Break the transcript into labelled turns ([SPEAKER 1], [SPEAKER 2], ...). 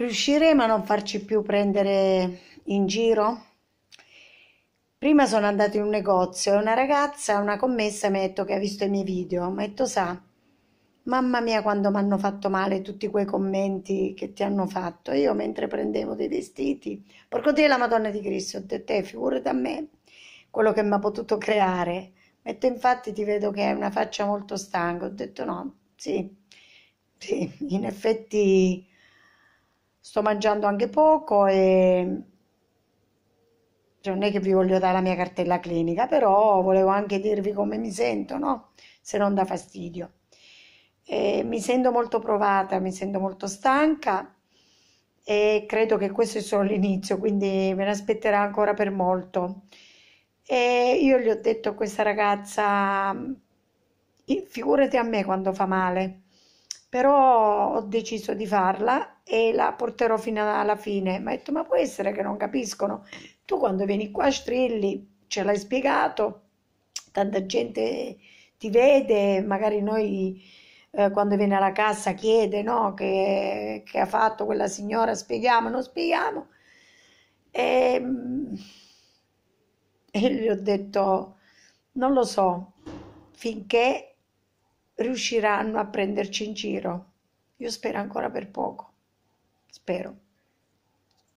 [SPEAKER 1] Riusciremo a non farci più prendere in giro? Prima sono andata in un negozio e una ragazza, una commessa, mi ha detto che ha visto i miei video. Mi ha detto, sa, mamma mia quando mi hanno fatto male tutti quei commenti che ti hanno fatto. Io mentre prendevo dei vestiti, porco te la Madonna di Cristo, ho detto, te eh, figurati a me quello che mi ha potuto creare. Ho detto, infatti ti vedo che hai una faccia molto stanca. Ho detto, no, sì, sì, in effetti sto mangiando anche poco e cioè, non è che vi voglio dare la mia cartella clinica, però volevo anche dirvi come mi sento, no? Se non dà fastidio. E mi sento molto provata, mi sento molto stanca e credo che questo è solo l'inizio, quindi me ne aspetterà ancora per molto. E io gli ho detto a questa ragazza, figurati a me quando fa male però ho deciso di farla e la porterò fino alla fine. Ma ho detto, ma può essere che non capiscono? Tu quando vieni qua a Strilli ce l'hai spiegato, tanta gente ti vede, magari noi eh, quando viene alla cassa chiede no, che, che ha fatto quella signora, spieghiamo, non spieghiamo. E, ehm, e gli ho detto, non lo so, finché riusciranno a prenderci in giro. Io spero ancora per poco. Spero.